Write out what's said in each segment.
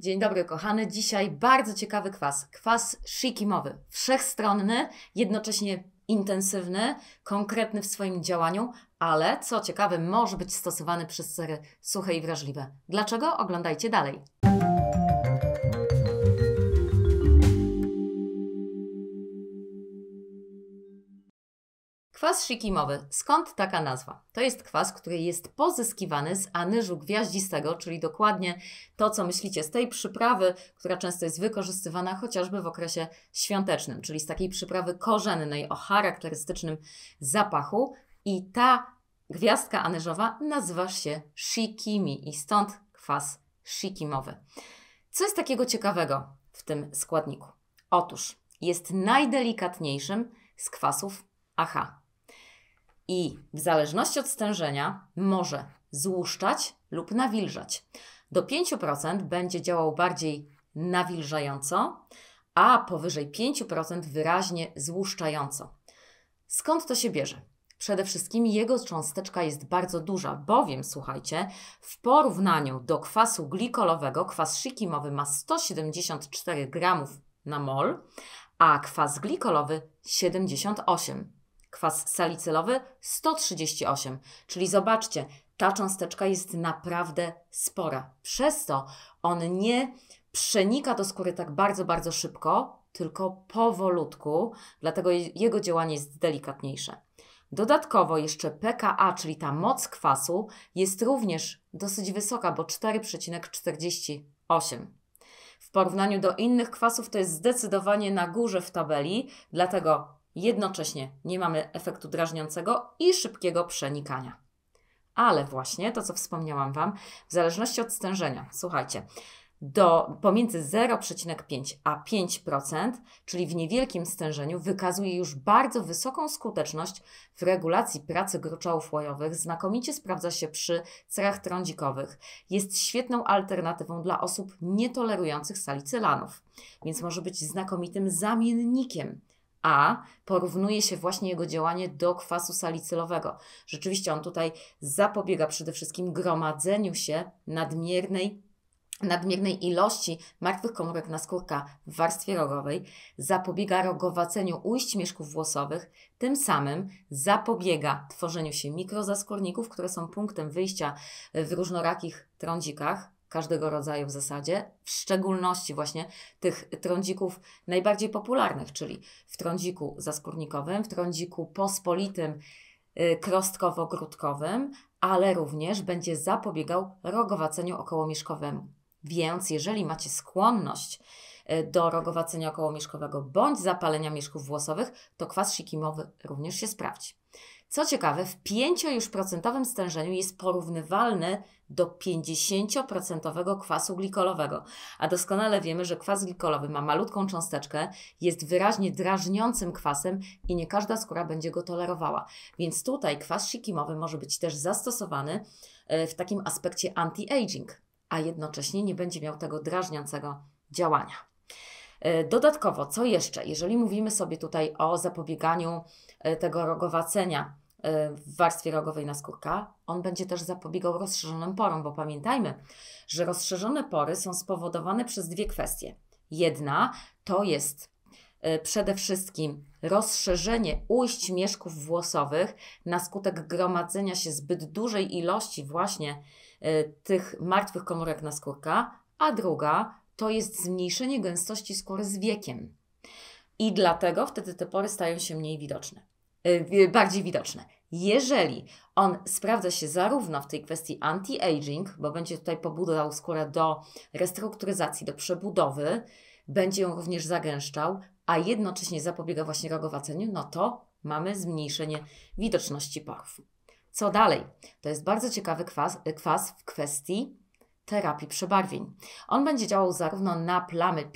Dzień dobry, kochany. Dzisiaj bardzo ciekawy kwas. Kwas shikimowy. Wszechstronny, jednocześnie intensywny, konkretny w swoim działaniu, ale co ciekawe, może być stosowany przez sery suche i wrażliwe. Dlaczego? Oglądajcie dalej. Kwas szikimowy. Skąd taka nazwa? To jest kwas, który jest pozyskiwany z anyżu gwiaździstego, czyli dokładnie to, co myślicie, z tej przyprawy, która często jest wykorzystywana chociażby w okresie świątecznym, czyli z takiej przyprawy korzennej o charakterystycznym zapachu. I ta gwiazdka anyżowa nazywa się shikimi i stąd kwas shikimowy. Co jest takiego ciekawego w tym składniku? Otóż jest najdelikatniejszym z kwasów Aha, i w zależności od stężenia może złuszczać lub nawilżać. Do 5% będzie działał bardziej nawilżająco, a powyżej 5% wyraźnie złuszczająco. Skąd to się bierze? Przede wszystkim jego cząsteczka jest bardzo duża, bowiem, słuchajcie, w porównaniu do kwasu glikolowego, kwas szikimowy ma 174 gramów na mol, a kwas glikolowy 78 kwas salicylowy 138. Czyli zobaczcie, ta cząsteczka jest naprawdę spora. Przez to on nie przenika do skóry tak bardzo, bardzo szybko, tylko powolutku, dlatego jego działanie jest delikatniejsze. Dodatkowo jeszcze pKa, czyli ta moc kwasu, jest również dosyć wysoka, bo 4,48. W porównaniu do innych kwasów to jest zdecydowanie na górze w tabeli, dlatego Jednocześnie nie mamy efektu drażniącego i szybkiego przenikania. Ale właśnie to, co wspomniałam Wam, w zależności od stężenia, słuchajcie, do pomiędzy 0,5 a 5%, czyli w niewielkim stężeniu, wykazuje już bardzo wysoką skuteczność w regulacji pracy gruczołów łojowych, znakomicie sprawdza się przy cerach trądzikowych, jest świetną alternatywą dla osób nietolerujących salicylanów, więc może być znakomitym zamiennikiem a porównuje się właśnie jego działanie do kwasu salicylowego. Rzeczywiście on tutaj zapobiega przede wszystkim gromadzeniu się nadmiernej nadmiernej ilości martwych komórek naskórka w warstwie rogowej, zapobiega rogowaceniu ujść mieszków włosowych, tym samym zapobiega tworzeniu się mikrozaskórników, które są punktem wyjścia w różnorakich trądzikach, każdego rodzaju w zasadzie, w szczególności właśnie tych trądzików najbardziej popularnych, czyli w trądziku zaskórnikowym, w trądziku pospolitym, y, krostkowo-grudkowym, ale również będzie zapobiegał rogowaceniu okołomieszkowemu. Więc jeżeli macie skłonność y, do rogowacenia okołomieszkowego bądź zapalenia mieszków włosowych, to kwas sikimowy również się sprawdzi. Co ciekawe, w 5 już procentowym stężeniu jest porównywalny do 50% kwasu glikolowego. A doskonale wiemy, że kwas glikolowy ma malutką cząsteczkę, jest wyraźnie drażniącym kwasem i nie każda skóra będzie go tolerowała. Więc tutaj kwas sikimowy może być też zastosowany e, w takim aspekcie anti-aging, a jednocześnie nie będzie miał tego drażniącego działania. E, dodatkowo, co jeszcze, jeżeli mówimy sobie tutaj o zapobieganiu e, tego rogowacenia e, w warstwie rogowej naskórka, on będzie też zapobiegał rozszerzonym porom, bo pamiętajmy, że rozszerzone pory są spowodowane przez dwie kwestie. Jedna to jest przede wszystkim rozszerzenie ujść mieszków włosowych na skutek gromadzenia się zbyt dużej ilości właśnie tych martwych komórek naskórka, a druga to jest zmniejszenie gęstości skóry z wiekiem. I dlatego wtedy te pory stają się mniej widoczne, y, y, bardziej widoczne. Jeżeli on sprawdza się zarówno w tej kwestii anti-aging, bo będzie tutaj pobudzał skórę do restrukturyzacji, do przebudowy, będzie ją również zagęszczał, a jednocześnie zapobiega właśnie rogowaceniu, no to mamy zmniejszenie widoczności porów. Co dalej? To jest bardzo ciekawy kwas, kwas w kwestii terapii przebarwień. On będzie działał zarówno na plamy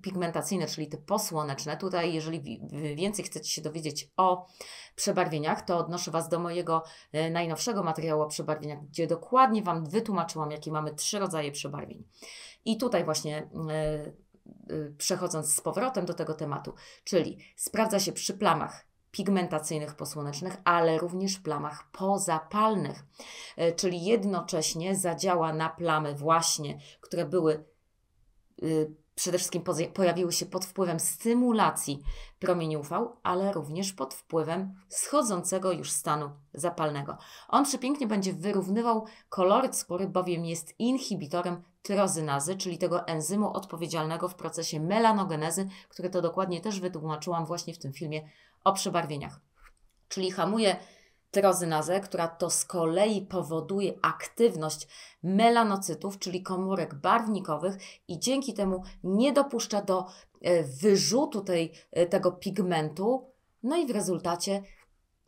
pigmentacyjne, czyli te posłoneczne. Tutaj, jeżeli więcej chcecie się dowiedzieć o przebarwieniach, to odnoszę Was do mojego e, najnowszego materiału o przebarwieniach, gdzie dokładnie Wam wytłumaczyłam, jakie mamy trzy rodzaje przebarwień. I tutaj właśnie e, e, przechodząc z powrotem do tego tematu, czyli sprawdza się przy plamach pigmentacyjnych posłonecznych, ale również plamach pozapalnych, e, czyli jednocześnie zadziała na plamy właśnie, które były y, przede wszystkim pojawiły się pod wpływem stymulacji promieni UV, ale również pod wpływem schodzącego już stanu zapalnego. On przepięknie będzie wyrównywał kolory skóry, bowiem jest inhibitorem trozynazy, czyli tego enzymu odpowiedzialnego w procesie melanogenezy, które to dokładnie też wytłumaczyłam właśnie w tym filmie o przebarwieniach. Czyli hamuje tyrozynazę, która to z kolei powoduje aktywność melanocytów, czyli komórek barwnikowych i dzięki temu nie dopuszcza do e, wyrzutu tej, e, tego pigmentu, no i w rezultacie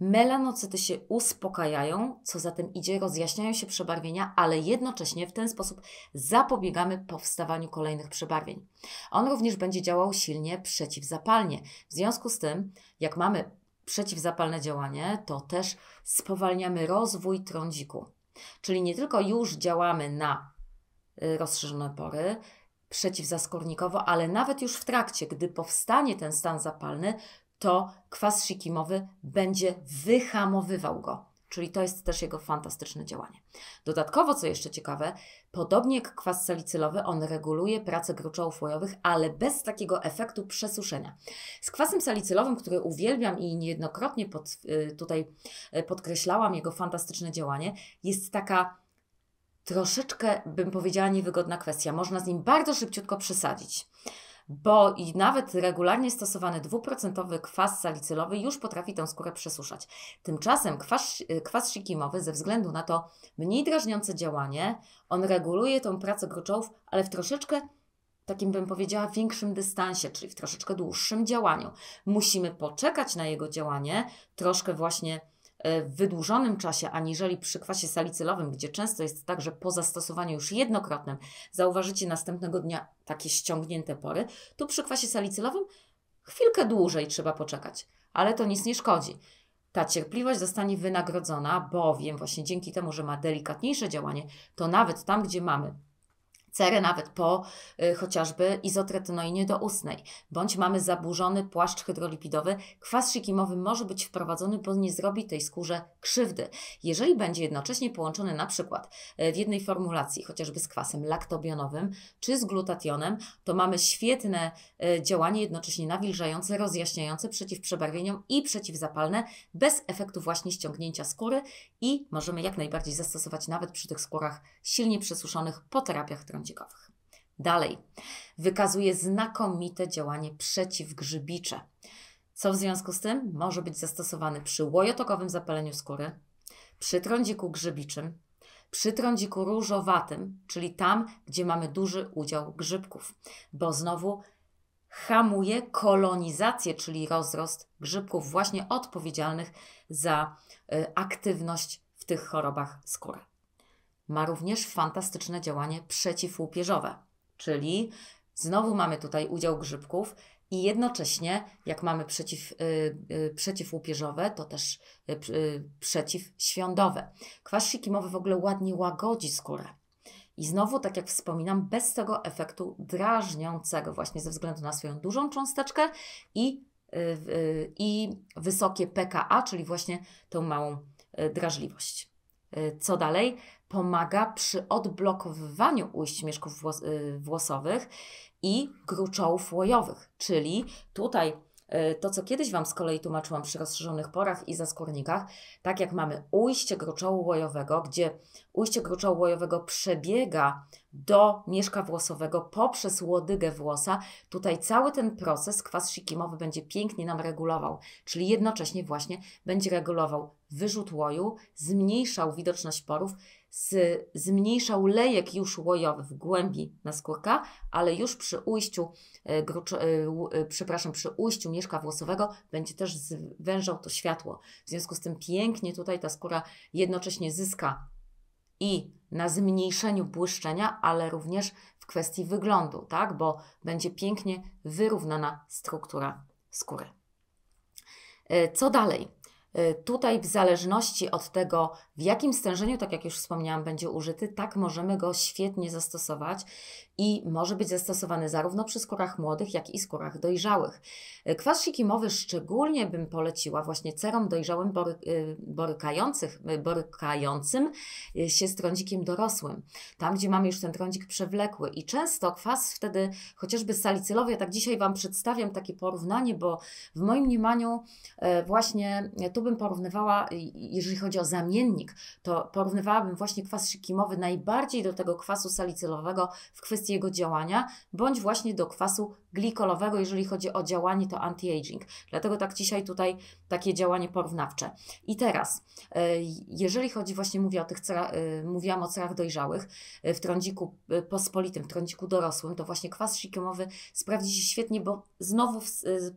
Melanocyty się uspokajają, co za tym idzie, rozjaśniają się przebarwienia, ale jednocześnie w ten sposób zapobiegamy powstawaniu kolejnych przebarwień. On również będzie działał silnie przeciwzapalnie. W związku z tym, jak mamy przeciwzapalne działanie, to też spowalniamy rozwój trądziku. Czyli nie tylko już działamy na y, rozszerzone pory, przeciwzaskornikowo, ale nawet już w trakcie, gdy powstanie ten stan zapalny, to kwas shikimowy będzie wyhamowywał go. Czyli to jest też jego fantastyczne działanie. Dodatkowo, co jeszcze ciekawe, podobnie jak kwas salicylowy, on reguluje pracę gruczołów łojowych, ale bez takiego efektu przesuszenia. Z kwasem salicylowym, który uwielbiam i niejednokrotnie pod, y, tutaj y, podkreślałam jego fantastyczne działanie, jest taka troszeczkę, bym powiedziała, niewygodna kwestia. Można z nim bardzo szybciutko przesadzić bo i nawet regularnie stosowany dwuprocentowy kwas salicylowy już potrafi tę skórę przesuszać. Tymczasem kwas, kwas sikimowy, ze względu na to mniej drażniące działanie, on reguluje tą pracę gruczołów, ale w troszeczkę takim bym powiedziała większym dystansie, czyli w troszeczkę dłuższym działaniu. Musimy poczekać na jego działanie, troszkę właśnie E, w wydłużonym czasie, aniżeli przy kwasie salicylowym, gdzie często jest tak, że po zastosowaniu już jednokrotnym zauważycie następnego dnia takie ściągnięte pory, tu przy kwasie salicylowym chwilkę dłużej trzeba poczekać, ale to nic nie szkodzi. Ta cierpliwość zostanie wynagrodzona, bowiem właśnie dzięki temu, że ma delikatniejsze działanie, to nawet tam, gdzie mamy cerę nawet po y, chociażby izotretinoinie ustnej, bądź mamy zaburzony płaszcz hydrolipidowy, kwas szikimowy może być wprowadzony, bo nie zrobi tej skórze krzywdy. Jeżeli będzie jednocześnie połączony na przykład y, w jednej formulacji chociażby z kwasem laktobionowym czy z glutationem, to mamy świetne y, działanie jednocześnie nawilżające, rozjaśniające, przeciwprzebarwieniom i przeciwzapalne bez efektu właśnie ściągnięcia skóry i możemy jak najbardziej zastosować nawet przy tych skórach silnie przesuszonych po terapiach trądzikowych. Dalej, wykazuje znakomite działanie przeciwgrzybicze, co w związku z tym może być zastosowany przy łojotokowym zapaleniu skóry, przy trądziku grzybiczym, przy trądziku różowatym, czyli tam, gdzie mamy duży udział grzybków, bo znowu hamuje kolonizację, czyli rozrost grzybków właśnie odpowiedzialnych za Y, aktywność w tych chorobach skóry. Ma również fantastyczne działanie przeciwłupieżowe, czyli znowu mamy tutaj udział grzybków i jednocześnie jak mamy przeciw, y, y, przeciwłupieżowe, to też yy, przeciwświądowe. Kwas sikimowy w ogóle ładnie łagodzi skórę. I znowu, tak jak wspominam, bez tego efektu drażniącego, właśnie ze względu na swoją dużą cząsteczkę i Y, y, i wysokie PKA, czyli właśnie tą małą y, drażliwość. Co dalej? Pomaga przy odblokowywaniu ujść mieszków włosowych i gruczołów łojowych, czyli tutaj E, to, co kiedyś Wam z kolei tłumaczyłam przy rozszerzonych porach i zaskórnikach, tak jak mamy ujście gruczołu łojowego, gdzie ujście gruczołu łojowego przebiega do mieszka włosowego poprzez łodygę włosa. Tutaj cały ten proces kwas sikimowy będzie pięknie nam regulował, czyli jednocześnie właśnie będzie regulował wyrzut łoju, zmniejszał widoczność porów, z, zmniejszał lejek już łojowy w głębi naskórka, ale już przy ujściu, e, grucz, e, e, przepraszam, przy ujściu mieszka włosowego będzie też zwężał to światło. W związku z tym pięknie tutaj ta skóra jednocześnie zyska i na zmniejszeniu błyszczenia, ale również w kwestii wyglądu, tak? bo będzie pięknie wyrównana struktura skóry. Co dalej? Y, tutaj w zależności od tego, w jakim stężeniu, tak jak już wspomniałam, będzie użyty, tak możemy go świetnie zastosować i może być zastosowany zarówno przy skórach młodych, jak i skórach dojrzałych. Y, kwas sikimowy szczególnie bym poleciła właśnie cerom dojrzałym bory, y, borykających, borykającym się z trądzikiem dorosłym. Tam, gdzie mamy już ten trądzik przewlekły i często kwas wtedy, chociażby salicylowy, ja tak dzisiaj Wam przedstawiam takie porównanie, bo w moim mniemaniu właśnie tu bym porównywała, jeżeli chodzi o zamiennik, to porównywałabym właśnie kwas szykimowy najbardziej do tego kwasu salicylowego w kwestii jego działania, bądź właśnie do kwasu glikolowego, jeżeli chodzi o działanie, to anti-aging. Dlatego tak dzisiaj tutaj takie działanie porównawcze. I teraz, e, jeżeli chodzi właśnie, mówię o tych cera, e, mówiłam o cerach dojrzałych, e, w trądziku pospolitym, w trądziku dorosłym, to właśnie kwas szykimowy sprawdzi się świetnie, bo znowu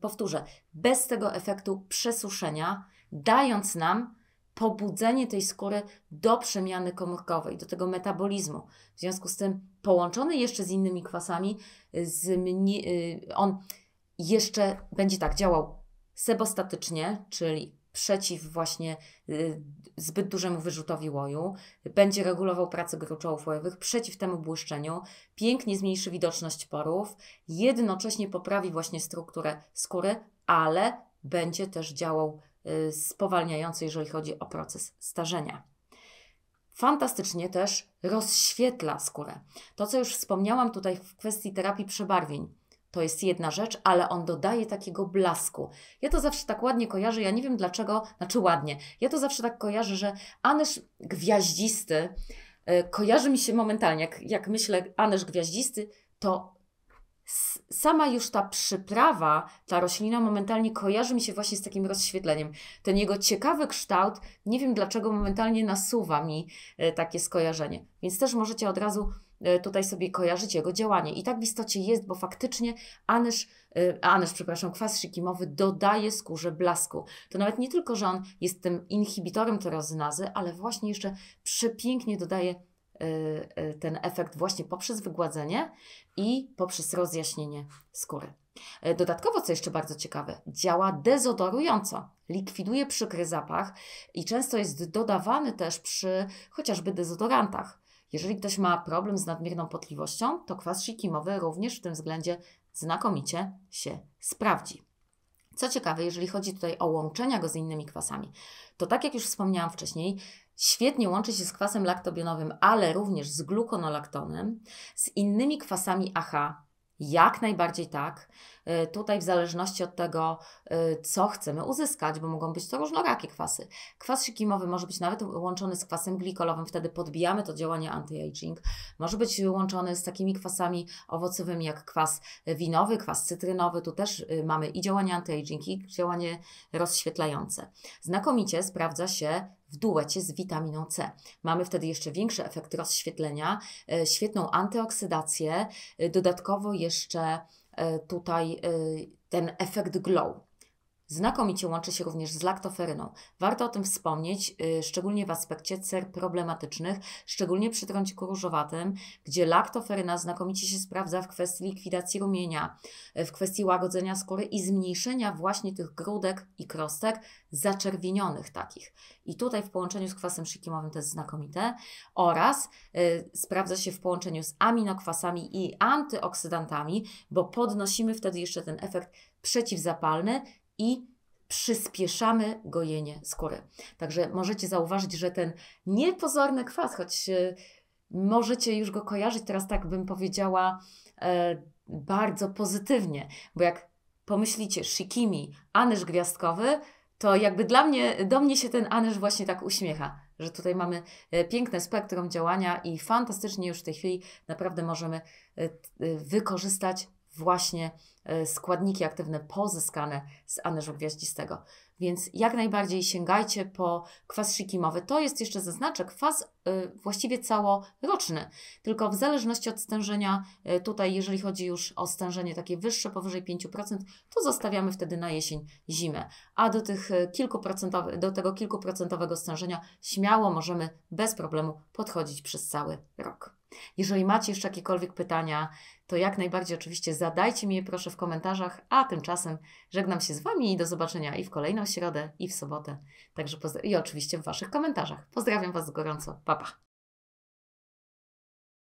powtórzę, bez tego efektu przesuszenia, dając nam pobudzenie tej skóry do przemiany komórkowej, do tego metabolizmu. W związku z tym, połączony jeszcze z innymi kwasami, z mni, y, on jeszcze będzie tak działał sebostatycznie, czyli przeciw właśnie y, zbyt dużemu wyrzutowi łoju, będzie regulował pracę gruczołów łojowych, przeciw temu błyszczeniu, pięknie zmniejszy widoczność porów, jednocześnie poprawi właśnie strukturę skóry, ale będzie też działał Y, spowalniający, jeżeli chodzi o proces starzenia. Fantastycznie też rozświetla skórę. To, co już wspomniałam tutaj w kwestii terapii przebarwień, to jest jedna rzecz, ale on dodaje takiego blasku. Ja to zawsze tak ładnie kojarzę, ja nie wiem dlaczego, znaczy ładnie. Ja to zawsze tak kojarzę, że anysz gwiaździsty, y, kojarzy mi się momentalnie, jak, jak myślę anysz gwiaździsty, to sama już ta przyprawa, ta roślina momentalnie kojarzy mi się właśnie z takim rozświetleniem. Ten jego ciekawy kształt, nie wiem dlaczego momentalnie nasuwa mi e, takie skojarzenie. Więc też możecie od razu e, tutaj sobie kojarzyć jego działanie. I tak w istocie jest, bo faktycznie anysz, e, anysz przepraszam, kwas szykimowy dodaje skórze blasku. To nawet nie tylko, że on jest tym inhibitorem terozynazy, ale właśnie jeszcze przepięknie dodaje ten efekt właśnie poprzez wygładzenie i poprzez rozjaśnienie skóry. E, dodatkowo, co jeszcze bardzo ciekawe, działa dezodorująco, likwiduje przykry zapach i często jest dodawany też przy chociażby dezodorantach. Jeżeli ktoś ma problem z nadmierną potliwością, to kwas shikimowy również w tym względzie znakomicie się sprawdzi. Co ciekawe, jeżeli chodzi tutaj o łączenia go z innymi kwasami, to tak jak już wspomniałam wcześniej, Świetnie łączy się z kwasem laktobionowym, ale również z glukonolaktonem, z innymi kwasami AH, jak najbardziej tak. Y, tutaj w zależności od tego, y, co chcemy uzyskać, bo mogą być to różnorakie kwasy. Kwas sikimowy może być nawet łączony z kwasem glikolowym, wtedy podbijamy to działanie anti-aging. Może być łączony z takimi kwasami owocowymi jak kwas winowy, kwas cytrynowy. Tu też y, mamy i działanie anti-aging, i działanie rozświetlające. Znakomicie sprawdza się w duecie z witaminą C. Mamy wtedy jeszcze większy efekt rozświetlenia, świetną antyoksydację, dodatkowo jeszcze E, tutaj e, ten efekt glow. Znakomicie łączy się również z laktoferyną. Warto o tym wspomnieć, yy, szczególnie w aspekcie cer problematycznych, szczególnie przy trąciku różowatym, gdzie laktoferyna znakomicie się sprawdza w kwestii likwidacji rumienia, yy, w kwestii łagodzenia skóry i zmniejszenia właśnie tych grudek i krostek zaczerwienionych takich. I tutaj w połączeniu z kwasem szykimowym to jest znakomite oraz yy, sprawdza się w połączeniu z aminokwasami i antyoksydantami, bo podnosimy wtedy jeszcze ten efekt przeciwzapalny i przyspieszamy gojenie skóry. Także możecie zauważyć, że ten niepozorny kwas, choć e, możecie już go kojarzyć, teraz tak bym powiedziała e, bardzo pozytywnie, bo jak pomyślicie shikimi, anyż gwiazdkowy, to jakby dla mnie, do mnie się ten anyż właśnie tak uśmiecha, że tutaj mamy e, piękne spektrum działania i fantastycznie już w tej chwili naprawdę możemy wykorzystać właśnie e, składniki aktywne pozyskane z anyżu gwiaździstego. Więc jak najbardziej sięgajcie po kwas shikimowy. To jest jeszcze zaznaczę kwas e, właściwie całoroczny, tylko w zależności od stężenia, e, tutaj jeżeli chodzi już o stężenie takie wyższe, powyżej 5%, to zostawiamy wtedy na jesień zimę. A do, tych do tego kilkuprocentowego stężenia śmiało możemy bez problemu podchodzić przez cały rok. Jeżeli macie jeszcze jakiekolwiek pytania, to jak najbardziej oczywiście zadajcie mi je proszę w komentarzach, a tymczasem żegnam się z Wami i do zobaczenia i w kolejną środę, i w sobotę, także i oczywiście w Waszych komentarzach. Pozdrawiam Was gorąco, pa pa!